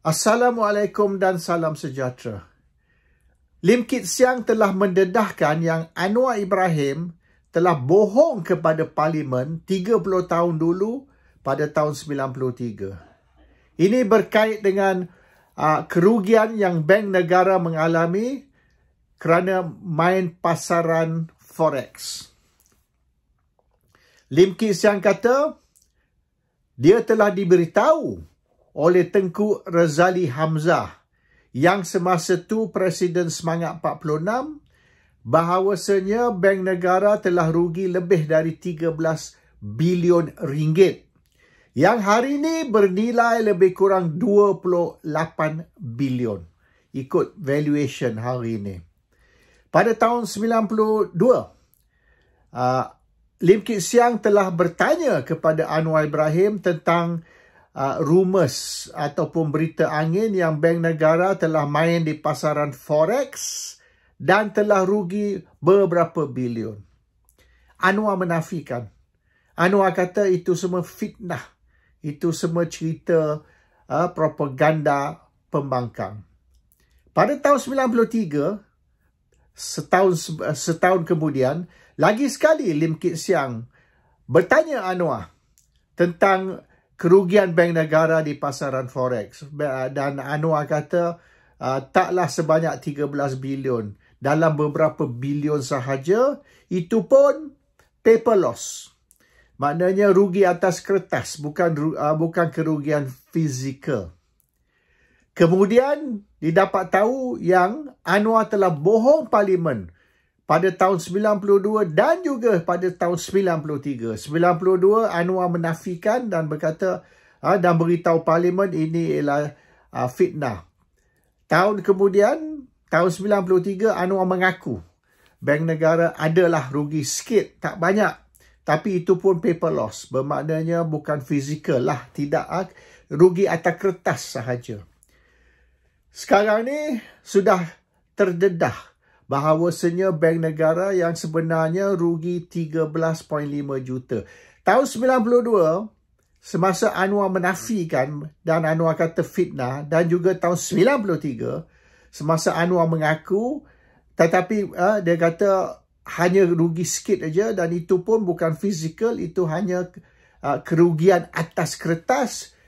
Assalamualaikum dan salam sejahtera. Lim Kit Siang telah mendedahkan yang Anwar Ibrahim telah bohong kepada parlimen 30 tahun dulu pada tahun 93. Ini berkait dengan uh, kerugian yang bank negara mengalami kerana main pasaran forex. Lim Kit Siang kata dia telah diberitahu oleh Tengku Razali Hamzah yang semasa itu Presiden Semangat 46 bahawasanya Bank Negara telah rugi lebih dari 13 bilion ringgit yang hari ini bernilai lebih kurang 28 bilion ikut valuation hari ini. Pada tahun 92, uh, ah, Lim Kit Siang telah bertanya kepada Anwar Ibrahim tentang uh, rumours ataupun berita angin yang bank negara telah main di pasaran forex dan telah rugi beberapa bilion. Anwar menafikan. Anwar kata itu semua fitnah. Itu semua cerita uh, propaganda pembangkang. Pada tahun 93, setahun uh, setahun kemudian, lagi sekali Lim Kit Siang bertanya Anwar tentang kerugian bank negara di pasaran forex dan Anwar kata uh, taklah sebanyak 13 bilion dalam beberapa bilion sahaja itu pun paper loss maknanya rugi atas kertas bukan uh, bukan kerugian fizikal kemudian didapat tahu yang Anwar telah bohong parlimen pada tahun 92 dan juga pada tahun 93. 92 Anwar menafikan dan berkata ha, dan beritahu parlimen ini ialah ha, fitnah. Tahun kemudian, tahun 93 Anwar mengaku bank negara adalah rugi sikit, tak banyak. Tapi itu pun paper loss. Bermaknanya bukan fizikal lah. Tidak ha, rugi atas kertas sahaja. Sekarang ni sudah terdedah bahawasanya bank negara yang sebenarnya rugi 13.5 juta. Tahun 92 semasa Anwar menafikan dan Anwar kata fitnah dan juga tahun 93 semasa Anwar mengaku tetapi uh, dia kata hanya rugi sikit aja dan itu pun bukan fizikal itu hanya uh, kerugian atas kertas.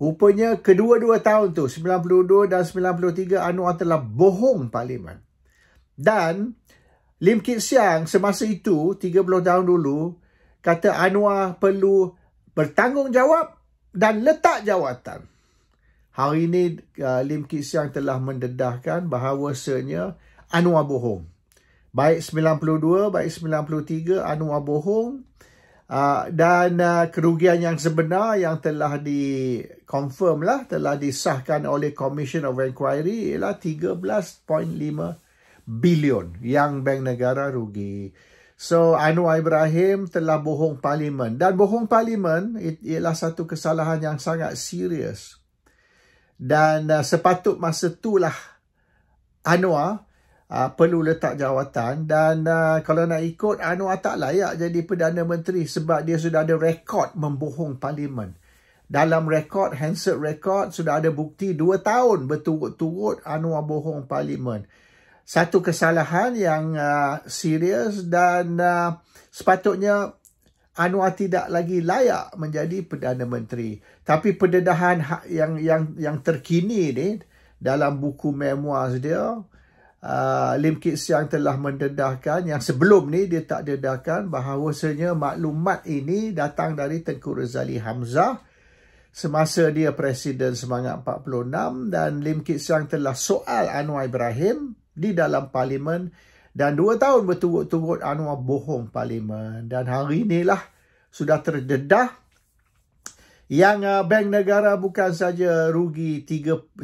Rupanya kedua-dua tahun tu 92 dan 93 Anwar telah bohong parlimen. Dan Lim Kit Siang semasa itu 30 tahun dulu kata Anwar perlu bertanggungjawab dan letak jawatan. Hari ini uh, Lim Kit Siang telah mendedahkan bahawasanya Anwar bohong. Baik 92, baik 93 Anwar bohong. Uh, dan uh, kerugian yang sebenar yang telah di confirm lah telah disahkan oleh Commission of Inquiry ialah 13.5 bilion yang bank negara rugi. So Anwar Ibrahim telah bohong parlimen dan bohong parlimen it, ialah satu kesalahan yang sangat serius. Dan uh, sepatut masa itulah Anwar uh, perlu letak jawatan dan uh, kalau nak ikut Anwar tak layak jadi Perdana Menteri sebab dia sudah ada rekod membohong parlimen. Dalam rekod, handset rekod, sudah ada bukti 2 tahun berturut-turut Anwar bohong parlimen satu kesalahan yang uh, serius dan uh, sepatutnya Anwar tidak lagi layak menjadi perdana menteri tapi pendedahan yang yang yang terkini ni dalam buku memoirs dia uh, Lim Kit Siang telah mendedahkan yang sebelum ni dia tak dedahkan bahawasanya maklumat ini datang dari Tengku Razali Hamzah semasa dia presiden semangat 46 dan Lim Kit Siang telah soal Anwar Ibrahim di dalam parlimen dan dua tahun berturut-turut Anwar bohong parlimen dan hari inilah sudah terdedah yang uh, bank negara bukan saja rugi 13.5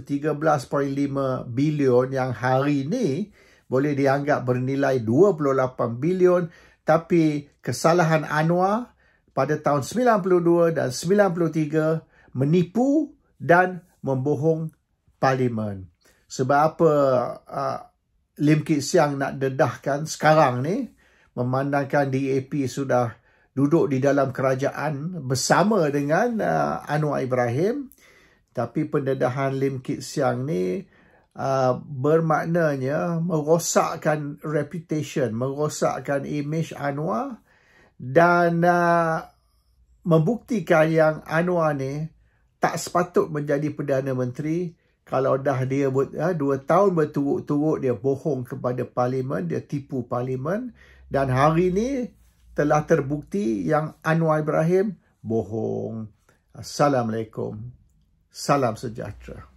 bilion yang hari ini boleh dianggap bernilai 28 bilion tapi kesalahan Anwar pada tahun 92 dan 93 menipu dan membohong parlimen sebab apa uh, Lim Kit Siang nak dedahkan sekarang ni memandangkan DAP sudah duduk di dalam kerajaan bersama dengan uh, Anwar Ibrahim tapi pendedahan Lim Kit Siang ni uh, bermaknanya merosakkan reputation, merosakkan image Anwar dan uh, membuktikan yang Anwar ni tak sepatut menjadi Perdana Menteri kalau dah dia ha, dua tahun berturut-turut dia bohong kepada parlimen, dia tipu parlimen dan hari ini telah terbukti yang Anwar Ibrahim bohong. Assalamualaikum. Salam sejahtera.